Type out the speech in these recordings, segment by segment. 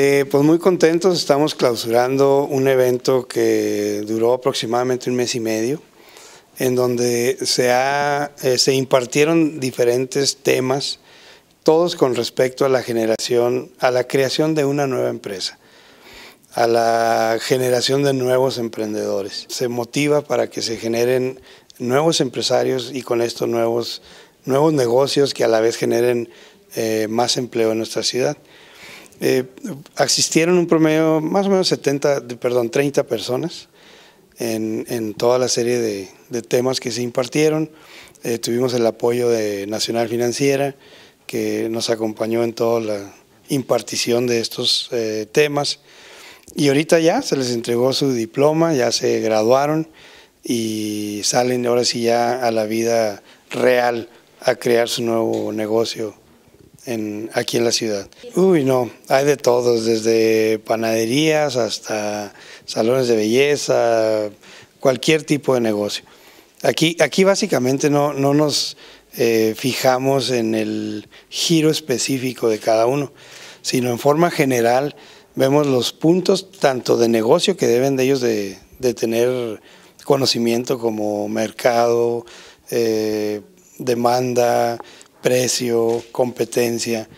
Eh, pues muy contentos, estamos clausurando un evento que duró aproximadamente un mes y medio, en donde eh, se, impartieron diferentes temas, todos con respecto a la generación, a la creación de una nueva empresa, a la generación de nuevos emprendedores. Se motiva para que se generen nuevos empresarios y con esto nuevos, negocios que a la vez generen eh, más empleo en nuestra ciudad. Eh, asistieron un promedio, más o menos 70, perdón, 30 personas en, toda la serie de, temas que se impartieron. Eh, tuvimos el apoyo de Nacional Financiera, que nos acompañó en toda la impartición de estos eh, temas. Y ahorita ya se les entregó su diploma, ya se graduaron y salen ahora sí ya a la vida real a crear su nuevo negocio aquí en la ciudad. Uy, no, hay de todos, desde panaderías hasta salones de belleza, cualquier tipo de negocio. Aquí, aquí básicamente no, nos eh, fijamos en el giro específico de cada uno, sino en forma general vemos los puntos tanto de negocio que deben de ellos de, tener conocimiento como mercado, eh, demanda, precio, competencia.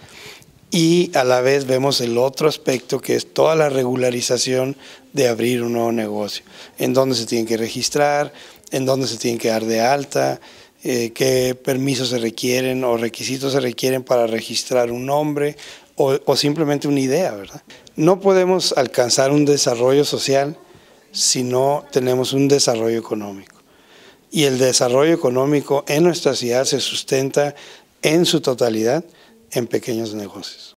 Y a la vez vemos el otro aspecto que es toda la regularización de abrir un nuevo negocio, en dónde se tiene que registrar, en dónde se tiene que dar de alta, eh, qué permisos se requieren o requisitos se requieren para registrar un nombre o, o simplemente una idea, ¿verdad? No podemos alcanzar un desarrollo social si no tenemos un desarrollo económico. Y el desarrollo económico en nuestra ciudad se sustenta en su totalidad en pequeños negocios.